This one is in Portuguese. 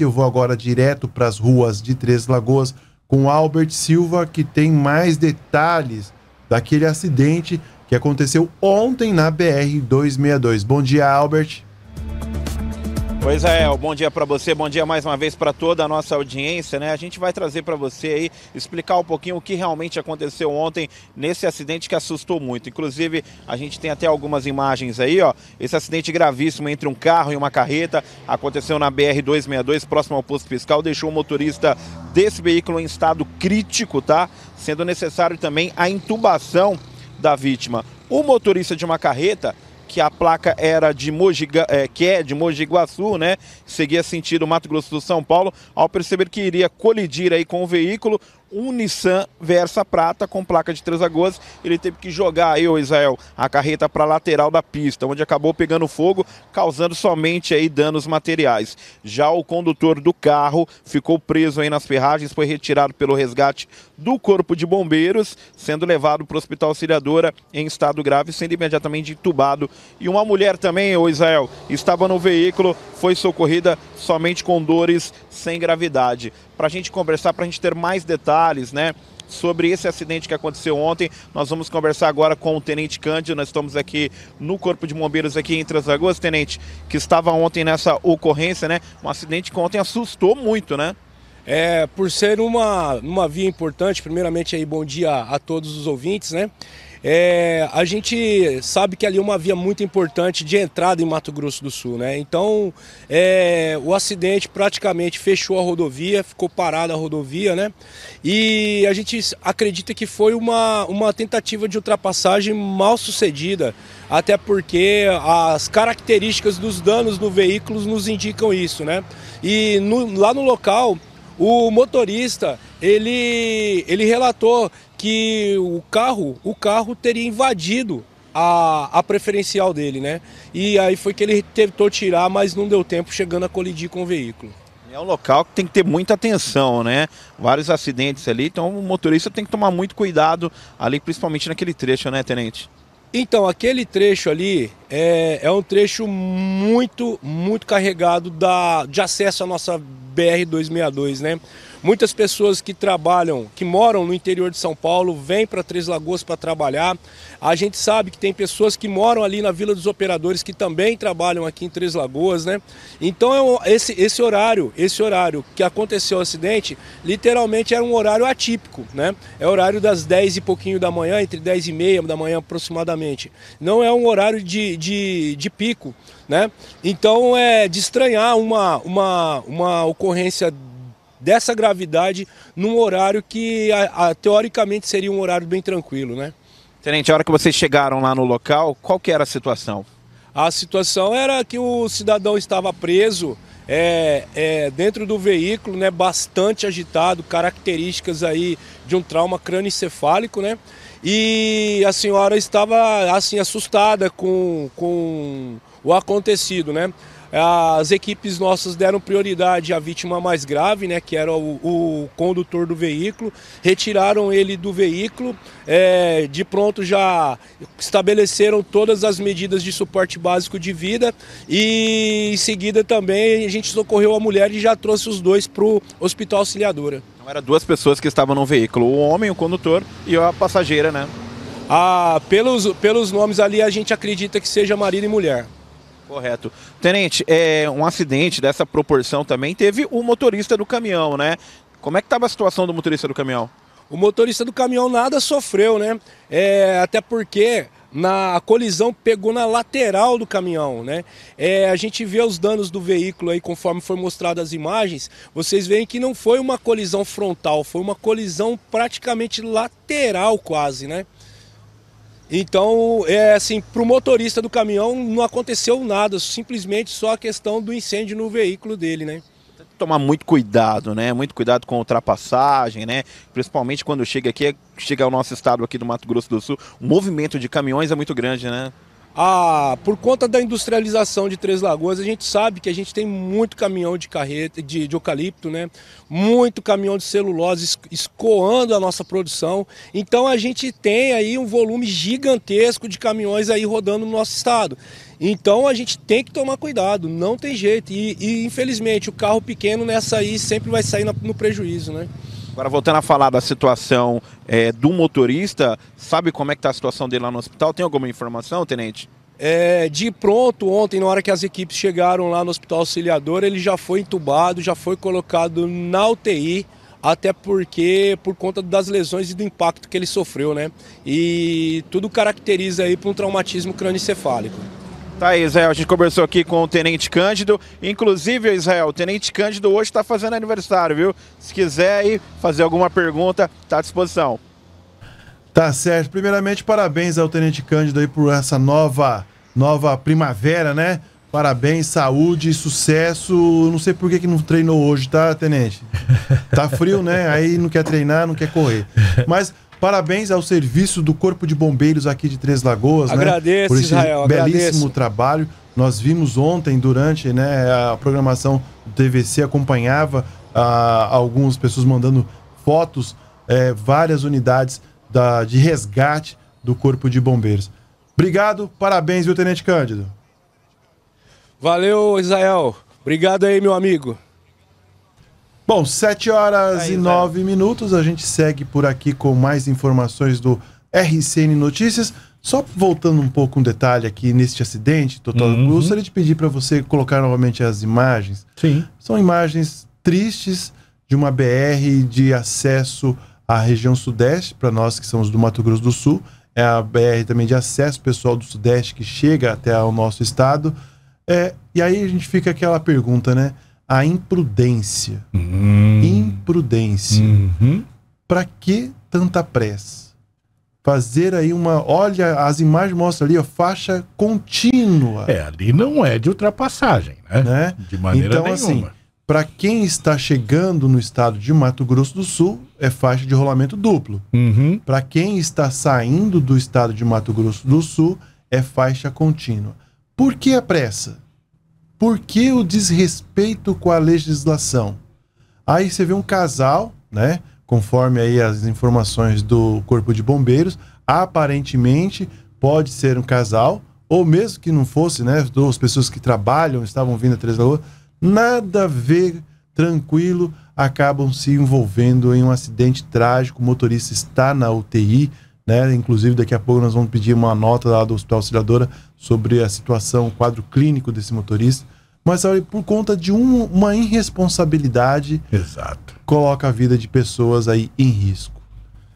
Eu vou agora direto para as ruas de Três Lagoas com Albert Silva, que tem mais detalhes daquele acidente que aconteceu ontem na BR 262. Bom dia, Albert. Pois é, bom dia para você, bom dia mais uma vez para toda a nossa audiência, né? A gente vai trazer para você aí, explicar um pouquinho o que realmente aconteceu ontem nesse acidente que assustou muito. Inclusive, a gente tem até algumas imagens aí, ó. Esse acidente gravíssimo entre um carro e uma carreta aconteceu na BR-262, próximo ao posto fiscal, deixou o motorista desse veículo em estado crítico, tá? Sendo necessário também a intubação da vítima. O motorista de uma carreta que a placa era de Mogi, é, que é de Mogi né? Seguia sentido Mato Grosso do São Paulo. Ao perceber que iria colidir aí com o veículo, um Nissan Versa Prata com placa de Três Lagoas. Ele teve que jogar aí, o Israel, a carreta para a lateral da pista, onde acabou pegando fogo, causando somente aí danos materiais. Já o condutor do carro ficou preso aí nas ferragens, foi retirado pelo resgate do Corpo de Bombeiros, sendo levado para o Hospital Auxiliadora em estado grave, sendo imediatamente entubado. E uma mulher também, o Israel, estava no veículo, foi socorrida somente com dores sem gravidade. Para a gente conversar, para a gente ter mais detalhes, detalhes, né? sobre esse acidente que aconteceu ontem. Nós vamos conversar agora com o Tenente Cândido. Nós estamos aqui no Corpo de Bombeiros aqui em Três Lagoas, Tenente, que estava ontem nessa ocorrência, né? Um acidente que ontem assustou muito, né? É, por ser uma, uma via importante, primeiramente aí bom dia a todos os ouvintes, né? É, a gente sabe que ali é uma via muito importante de entrada em Mato Grosso do Sul, né? Então, é, o acidente praticamente fechou a rodovia, ficou parada a rodovia, né? E a gente acredita que foi uma, uma tentativa de ultrapassagem mal sucedida, até porque as características dos danos no veículo nos indicam isso, né? E no, lá no local, o motorista, ele, ele relatou que o carro, o carro teria invadido a, a preferencial dele, né? E aí foi que ele tentou tirar, mas não deu tempo, chegando a colidir com o veículo. É um local que tem que ter muita atenção, né? Vários acidentes ali, então o motorista tem que tomar muito cuidado ali, principalmente naquele trecho, né, tenente? Então, aquele trecho ali é, é, um trecho muito, muito carregado da, de acesso à nossa BR-262, né? Muitas pessoas que trabalham, que moram no interior de São Paulo, vêm para Três Lagoas para trabalhar. A gente sabe que tem pessoas que moram ali na Vila dos Operadores que também trabalham aqui em Três Lagoas, né? Então é esse, esse horário, esse horário que aconteceu o acidente, literalmente era um horário atípico, né? É horário das 10 e pouquinho da manhã, entre 10 e meia da manhã aproximadamente. Não é um horário de, de, de pico, né? Então é de estranhar uma, uma, uma ocorrência dessa gravidade num horário que a, a, teoricamente seria um horário bem tranquilo, né? Tenente, a hora que vocês chegaram lá no local, qual que era a situação? A situação era que o cidadão estava preso é, é, dentro do veículo, né, bastante agitado, características aí de um trauma crânioencefálico, né? E a senhora estava assim assustada com, com o acontecido, né? As equipes nossas deram prioridade à vítima mais grave, né, que era o, o condutor do veículo, retiraram ele do veículo, é, de pronto já estabeleceram todas as medidas de suporte básico de vida e em seguida também a gente socorreu a mulher e já trouxe os dois para o Hospital Auxiliadora. Então eram duas pessoas que estavam no veículo, o homem, o condutor e a passageira, né? Ah, pelos, pelos nomes ali a gente acredita que seja marido e mulher. Correto. Tenente, é, um acidente dessa proporção também teve o motorista do caminhão, né? Como é que estava a situação do motorista do caminhão? O motorista do caminhão nada sofreu, né? É, até porque na a colisão pegou na lateral do caminhão, né? É, a gente vê os danos do veículo aí conforme foi mostrado as imagens. Vocês veem que não foi uma colisão frontal, foi uma colisão praticamente lateral quase, né? Então, é assim, para o motorista do caminhão não aconteceu nada, simplesmente só a questão do incêndio no veículo dele, né? tomar muito cuidado, né? Muito cuidado com ultrapassagem, né? Principalmente quando chega aqui, é, chega ao nosso estado aqui do Mato Grosso do Sul, o movimento de caminhões é muito grande, né? a, ah, por conta da industrialização de Três Lagoas, a gente sabe que a gente tem muito caminhão de carreta, de, de eucalipto, né? muito caminhão de celulose escoando a nossa produção. Então a gente tem aí um volume gigantesco de caminhões aí rodando no nosso estado. Então a gente tem que tomar cuidado, não tem jeito. E, e infelizmente o carro pequeno nessa aí sempre vai sair no prejuízo, né? Agora, voltando a falar da situação é, do motorista, sabe como é que está a situação dele lá no hospital? Tem alguma informação, tenente? É, de pronto, ontem, na hora que as equipes chegaram lá no hospital auxiliador, ele já foi entubado, já foi colocado na UTI, até porque por conta das lesões e do impacto que ele sofreu, né? E tudo caracteriza aí para um traumatismo crânioencefálico. Tá, Israel, a gente conversou aqui com o Tenente Cândido. Inclusive, Israel, o Tenente Cândido hoje está fazendo aniversário, viu? Se quiser aí fazer alguma pergunta, está à disposição. Tá certo. Primeiramente, parabéns ao Tenente Cândido aí por essa nova, nova primavera, né? Parabéns, saúde, sucesso. Não sei por que, que não treinou hoje, tá, Tenente? Tá frio, né? Aí não quer treinar, não quer correr. Mas Parabéns ao serviço do Corpo de Bombeiros aqui de Três Lagoas, né? agradeço, né? Por esse Israel, belíssimo agradeço. trabalho. Nós vimos ontem, durante né, a programação do TVC, acompanhava ah, algumas pessoas mandando fotos, eh, várias unidades da, de resgate do Corpo de Bombeiros. Obrigado, parabéns, viu, Tenente Cândido? Valeu, Israel. Obrigado aí, meu amigo. Bom, 7 horas e 9 minutos, a gente segue por aqui com mais informações do RCN Notícias. Só voltando um pouco um detalhe aqui neste acidente, doutor, uhum. eu gostaria de pedir para você colocar novamente as imagens. Sim. São imagens tristes de uma BR de acesso à região sudeste, para nós que somos do Mato Grosso do Sul. É a BR também de acesso pessoal do sudeste que chega até ao nosso estado. É, e aí a gente fica aquela pergunta, né? a imprudência. Hum. Imprudência. Uhum. Para que tanta pressa? Fazer aí uma. Olha, as imagens mostram ali, ó, faixa contínua. É, ali não é de ultrapassagem, né? né? De maneira então, assim, nenhuma. Assim, para quem está chegando no estado de Mato Grosso do Sul, é faixa de rolamento duplo. Uhum. Para quem está saindo do estado de Mato Grosso do Sul, é faixa contínua. Por que a pressa? Por que o desrespeito com a legislação? Aí você vê um casal, né? Conforme aí as informações do Corpo de Bombeiros, aparentemente pode ser um casal, ou mesmo que não fosse, né? Duas pessoas que trabalham, estavam vindo a Três Lagoas, nada a ver, tranquilo, acabam se envolvendo em um acidente trágico. O motorista está na UTI, né? Inclusive, daqui a pouco nós vamos pedir uma nota lá do Hospital Auxiliadora sobre a situação, o quadro clínico desse motorista mas por conta de um, uma irresponsabilidade, Exato. coloca a vida de pessoas aí em risco.